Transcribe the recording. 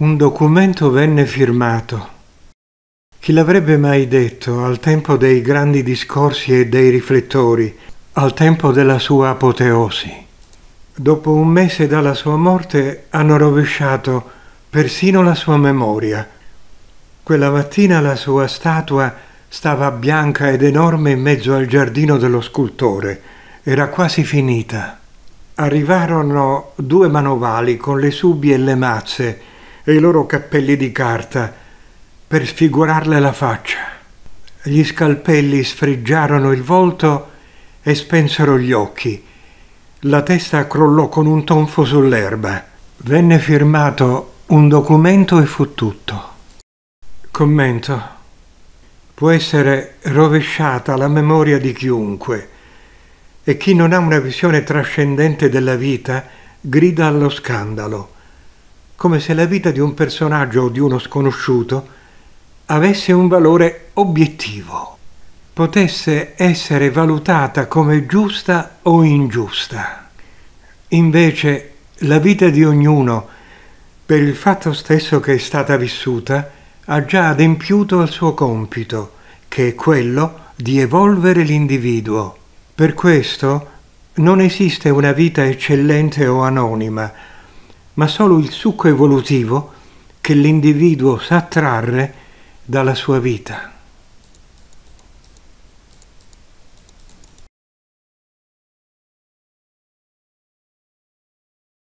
Un documento venne firmato. Chi l'avrebbe mai detto al tempo dei grandi discorsi e dei riflettori, al tempo della sua apoteosi? Dopo un mese dalla sua morte hanno rovesciato persino la sua memoria. Quella mattina la sua statua stava bianca ed enorme in mezzo al giardino dello scultore. Era quasi finita. Arrivarono due manovali con le subbie e le mazze e i loro cappelli di carta per sfigurarle la faccia. Gli scalpelli sfriggiarono il volto e spensero gli occhi. La testa crollò con un tonfo sull'erba. Venne firmato un documento e fu tutto. Commento. Può essere rovesciata la memoria di chiunque e chi non ha una visione trascendente della vita grida allo scandalo come se la vita di un personaggio o di uno sconosciuto avesse un valore obiettivo, potesse essere valutata come giusta o ingiusta. Invece la vita di ognuno, per il fatto stesso che è stata vissuta, ha già adempiuto al suo compito, che è quello di evolvere l'individuo. Per questo non esiste una vita eccellente o anonima, ma solo il succo evolutivo che l'individuo sa trarre dalla sua vita.